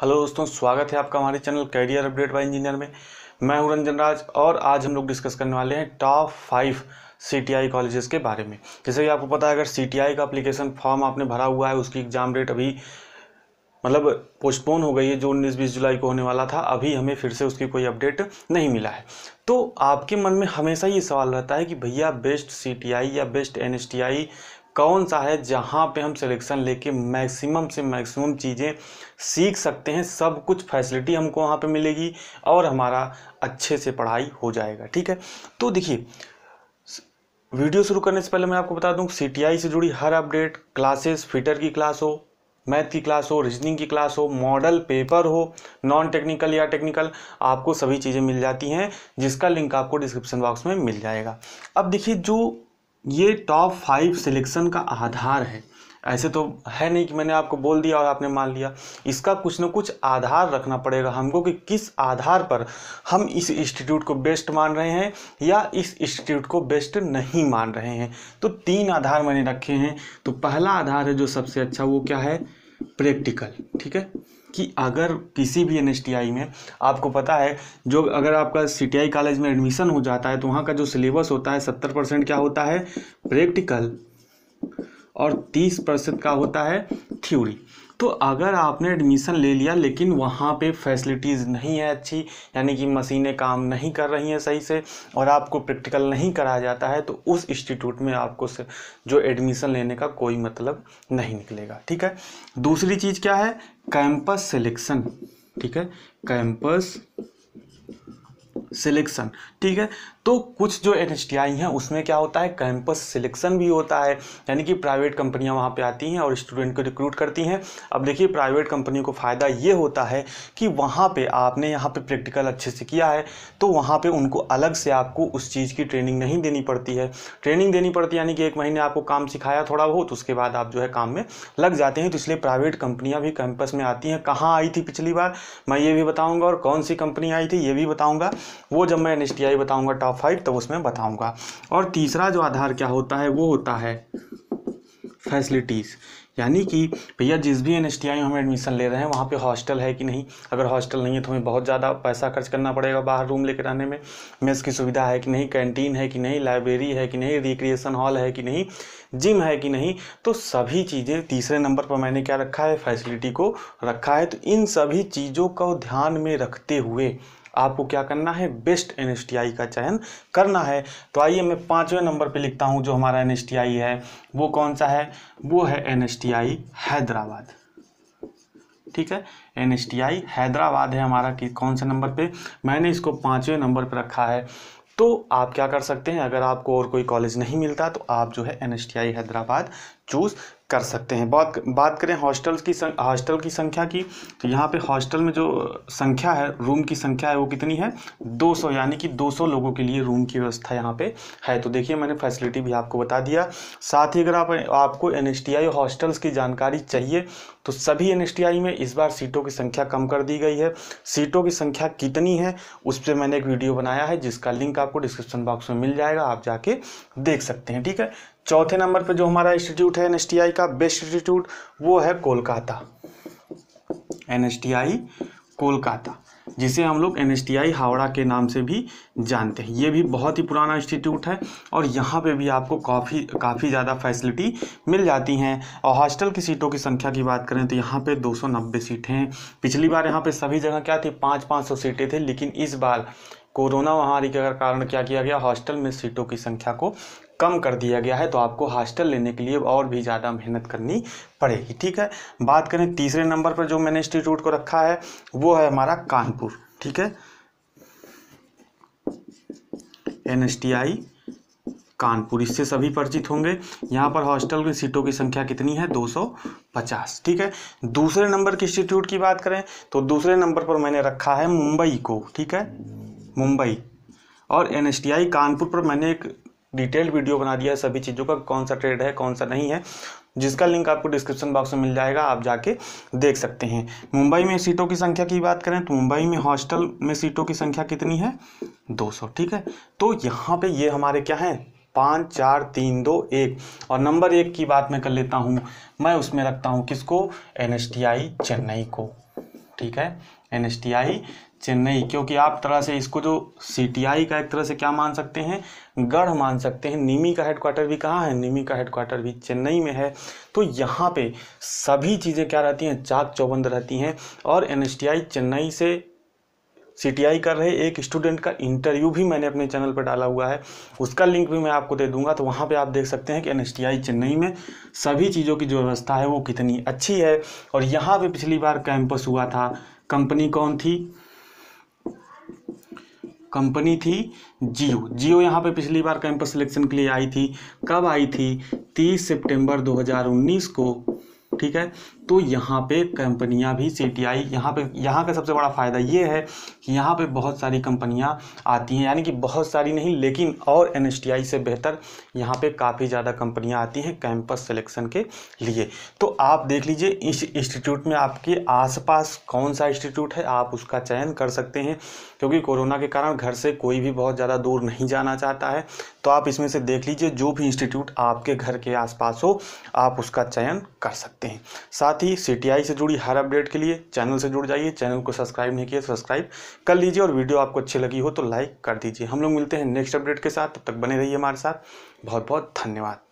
hello दोस्तों स्वागत है आपका हमारे channel career update by engineer में मैं हूं रंजन राज और आज हम लोग डिस्कस करने वाले हैं top five C T I colleges के बारे में जैसे कि आपको पता है अगर सी टी आई का अप्लीकेशन फॉर्म आपने भरा हुआ है उसकी एग्ज़ाम डेट अभी मतलब पोस्टपोन हो गई है जो उन्नीस बीस जुलाई को होने वाला था अभी हमें फिर से उसकी कोई अपडेट नहीं मिला है तो आपके मन में हमेशा ये सवाल रहता है कि भैया बेस्ट सी टी आई या best N S T I कौन सा है जहाँ पे हम सिलेक्शन लेके मैक्सिमम से मैक्सिमम चीज़ें सीख सकते हैं सब कुछ फैसिलिटी हमको वहाँ पे मिलेगी और हमारा अच्छे से पढ़ाई हो जाएगा ठीक है तो देखिए वीडियो शुरू करने से पहले मैं आपको बता दूँ सी से जुड़ी हर अपडेट क्लासेस फिटर की क्लास हो मैथ की क्लास हो रीजनिंग की क्लास हो मॉडल पेपर हो नॉन टेक्निकल या टेक्निकल आपको सभी चीज़ें मिल जाती हैं जिसका लिंक आपको डिस्क्रिप्शन बॉक्स में मिल जाएगा अब देखिए जो ये टॉप फाइव सिलेक्शन का आधार है ऐसे तो है नहीं कि मैंने आपको बोल दिया और आपने मान लिया इसका कुछ ना कुछ आधार रखना पड़ेगा हमको कि किस आधार पर हम इस इंस्टीट्यूट को बेस्ट मान रहे हैं या इस इंस्टीट्यूट को बेस्ट नहीं मान रहे हैं तो तीन आधार मैंने रखे हैं तो पहला आधार है जो सबसे अच्छा वो क्या है प्रैक्टिकल ठीक है कि अगर किसी भी एन में आपको पता है जो अगर आपका सी कॉलेज में एडमिशन हो जाता है तो वहाँ का जो सिलेबस होता है सत्तर परसेंट क्या होता है प्रैक्टिकल और तीस परसेंट का होता है थ्योरी तो अगर आपने एडमिशन ले लिया लेकिन वहाँ पे फैसिलिटीज़ नहीं है अच्छी यानी कि मशीनें काम नहीं कर रही हैं सही से और आपको प्रैक्टिकल नहीं कराया जाता है तो उस इंस्टीट्यूट में आपको जो एडमिशन लेने का कोई मतलब नहीं निकलेगा ठीक है दूसरी चीज़ क्या है कैंपस सिलेक्शन ठीक है कैंपस सिलेक्शन ठीक है तो कुछ जो एन हैं उसमें क्या होता है कैंपस सिलेक्शन भी होता है यानी कि प्राइवेट कंपनियां वहाँ पे आती हैं और स्टूडेंट को रिक्रूट करती हैं अब देखिए प्राइवेट कंपनी को फ़ायदा ये होता है कि वहाँ पे आपने यहाँ पे प्रैक्टिकल अच्छे से किया है तो वहाँ पे उनको अलग से आपको उस चीज़ की ट्रेनिंग नहीं देनी पड़ती है ट्रेनिंग देनी पड़ती है यानी कि एक महीने आपको काम सिखाया थोड़ा बहुत उसके बाद आप जो है काम में लग जाते हैं तो इसलिए प्राइवेट कंपनियाँ भी कैंपस में आती हैं कहाँ आई थी पिछली बार मैं ये भी बताऊँगा और कौन सी कंपनी आई थी ये भी बताऊँगा वो जब मैं एन बताऊँगा टॉप ग्राफाइट तो उसमें बताऊंगा और तीसरा जो आधार क्या होता है वो होता है फैसिलिटीज़ यानी कि भैया जिस भी एन में हम एडमिशन ले रहे हैं वहाँ पे हॉस्टल है कि नहीं अगर हॉस्टल नहीं है तो हमें बहुत ज़्यादा पैसा खर्च करना पड़ेगा बाहर रूम लेकर आने में मेस की सुविधा है कि नहीं कैंटीन है कि नहीं लाइब्रेरी है कि नहीं रिक्रिएशन हॉल है कि नहीं जिम है कि नहीं तो सभी चीज़ें तीसरे नंबर पर मैंने क्या रखा है फैसिलिटी को रखा है तो इन सभी चीज़ों को ध्यान में रखते हुए आपको क्या करना है बेस्ट एन का चयन करना है तो आइए मैं पाँचवें नंबर पर लिखता हूँ जो हमारा एन है वो कौन सा है वो है एन हैदराबाद ठीक है एन हैदराबाद है हमारा कि कौन से नंबर पे मैंने इसको पाँचवें नंबर पे रखा है तो आप क्या कर सकते हैं अगर आपको और कोई कॉलेज नहीं मिलता तो आप जो है एन हैदराबाद चूज़ कर सकते हैं बात बात करें हॉस्टल्स की हॉस्टल की संख्या की तो यहाँ पे हॉस्टल में जो संख्या है रूम की संख्या है वो कितनी है 200 यानी कि 200 लोगों के लिए रूम की व्यवस्था यहाँ पे है तो देखिए मैंने फैसिलिटी भी आपको बता दिया साथ ही अगर आप आपको एन हॉस्टल्स की जानकारी चाहिए तो सभी एन में इस बार सीटों की संख्या कम कर दी गई है सीटों की संख्या कितनी है उस पर मैंने एक वीडियो बनाया है जिसका लिंक आपको डिस्क्रिप्शन बॉक्स में मिल जाएगा आप जाके देख सकते हैं ठीक है चौथे नंबर पे जो हमारा इंस्टीट्यूट है एन का बेस्ट इंस्टीट्यूट वो है कोलकाता एन कोलकाता जिसे हम लोग एन हावड़ा के नाम से भी जानते हैं ये भी बहुत ही पुराना इंस्टीट्यूट है और यहाँ पे भी आपको काफ़ी काफ़ी ज़्यादा फैसिलिटी मिल जाती हैं और हॉस्टल की सीटों की संख्या की बात करें तो यहाँ पे 290 सीटें हैं पिछली बार यहाँ पे सभी जगह क्या थी पाँच पाँच सौ सीटें थे लेकिन इस बार कोरोना महामारी के कारण क्या किया गया हॉस्टल में सीटों की संख्या को कम कर दिया गया है तो आपको हॉस्टल लेने के लिए और भी ज़्यादा मेहनत करनी पड़ेगी ठीक है बात करें तीसरे नंबर पर जो मैंने इंस्टीट्यूट को रखा है वो है हमारा कानपुर ठीक है एन कानपुर इससे सभी परिचित होंगे यहाँ पर हॉस्टल की सीटों की संख्या कितनी है 250 ठीक है दूसरे नंबर के इंस्टीट्यूट की बात करें तो दूसरे नंबर पर मैंने रखा है मुंबई को ठीक है मुंबई और एन कानपुर पर मैंने एक डिटेल्ड वीडियो बना दिया है सभी चीज़ों का कौन सा ट्रेड है कौन सा नहीं है जिसका लिंक आपको डिस्क्रिप्शन बॉक्स में मिल जाएगा आप जाके देख सकते हैं मुंबई में सीटों की संख्या की बात करें तो मुंबई में हॉस्टल में सीटों की संख्या कितनी है 200 ठीक है तो यहाँ पे ये हमारे क्या हैं पाँच चार तीन दो एक और नंबर एक की बात मैं कर लेता हूँ मैं उसमें रखता हूँ किसको एन चेन्नई को ठीक है एन चेन्नई क्योंकि आप तरह से इसको जो सी का एक तरह से क्या मान सकते हैं गढ़ मान सकते हैं निमी का हेडक्वार्टर भी कहाँ है निमी का हेडक्वार्टर भी चेन्नई में है तो यहाँ पे सभी चीज़ें क्या रहती हैं चाक चौबंद रहती हैं और एन चेन्नई से सी कर रहे एक स्टूडेंट का इंटरव्यू भी मैंने अपने चैनल पर डाला हुआ है उसका लिंक भी मैं आपको दे दूंगा तो वहाँ पे आप देख सकते हैं कि एन चेन्नई में सभी चीज़ों की जो व्यवस्था है वो कितनी अच्छी है और यहाँ पे पिछली बार कैंपस हुआ था कंपनी कौन थी कंपनी थी जियो जियो यहाँ पे पिछली बार कैंपस सिलेक्शन के लिए आई थी कब आई थी 30 सितंबर 2019 को ठीक है तो यहाँ पे कंपनियाँ भी सी टी आई यहाँ पर यहाँ का सबसे बड़ा फ़ायदा ये है कि यहाँ पे बहुत सारी कंपनियाँ आती हैं यानी कि बहुत सारी नहीं लेकिन और एन एस टी आई से बेहतर यहाँ पे काफ़ी ज़्यादा कंपनियाँ आती हैं कैंपस सिलेक्शन के लिए तो आप देख लीजिए इस इंस्टीट्यूट में आपके आसपास कौन सा इंस्टीट्यूट है आप उसका चयन कर सकते हैं क्योंकि कोरोना के कारण घर से कोई भी बहुत ज़्यादा दूर नहीं जाना चाहता है तो आप इसमें से देख लीजिए जो भी इंस्टीट्यूट आपके घर के आसपास हो आप उसका चयन कर सकते हैं साथ साथ ही सी से जुड़ी हर अपडेट के लिए चैनल से जुड़ जाइए चैनल को सब्सक्राइब नहीं किया सब्सक्राइब कर लीजिए और वीडियो आपको अच्छी लगी हो तो लाइक कर दीजिए हम लोग मिलते हैं नेक्स्ट अपडेट के साथ तब तक बने रहिए हमारे साथ बहुत बहुत धन्यवाद